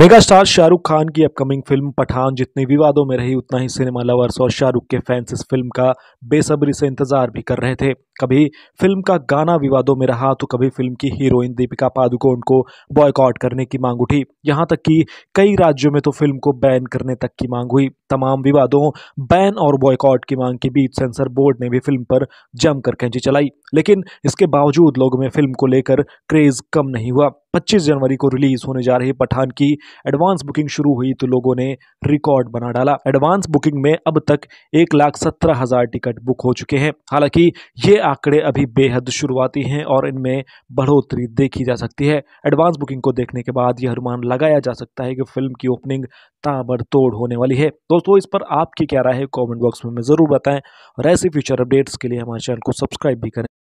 mega star Shahrukh Khan की upcoming film Pathan जितने विवादों में रही उतना ही सिनेमा लवर्स और शाहरुख के फैंस इस फिल्म का बेसब्री से इंतजार भी कर रहे थे कभी फिल्म का गाना विवादों में रहा तो कभी फिल्म की हीरोइन दीपिका पादुकोण को बॉयकॉट करने की मांग उठी यहां तक कि कई राज्यों में तो फिल्म को बैन करने तक की मांग हुई तमाम विवादों बैन और बॉयकॉट की मांग के बीच सेंसर बोर्ड ने भी फिल्म पर जमकर कैंची चलाई लेकिन इसके बावजूद लोगों में फिल्म को लेकर क्रेज कम नहीं हुआ 25 जनवरी को रिलीज होने जा रही पठान की एडवांस बुकिंग शुरू हुई तो लोगों ने रिकॉर्ड बना डाला एडवांस बुकिंग में अब तक एक लाख सत्रह हजार टिकट बुक हो चुके हैं हालांकि ये आंकड़े अभी बेहद शुरुआती हैं और इनमें बढ़ोतरी देखी जा सकती है एडवांस बुकिंग को देखने के बाद यह अनुमान लगाया जा सकता है कि फिल्म की ओपनिंग ताबड़तोड़ होने वाली है दोस्तों इस पर आपकी क्या राय है कॉमेंट बॉक्स में जरूर बताएं और ऐसे फ्यूचर अपडेट्स के लिए हमारे चैनल को सब्सक्राइब भी करें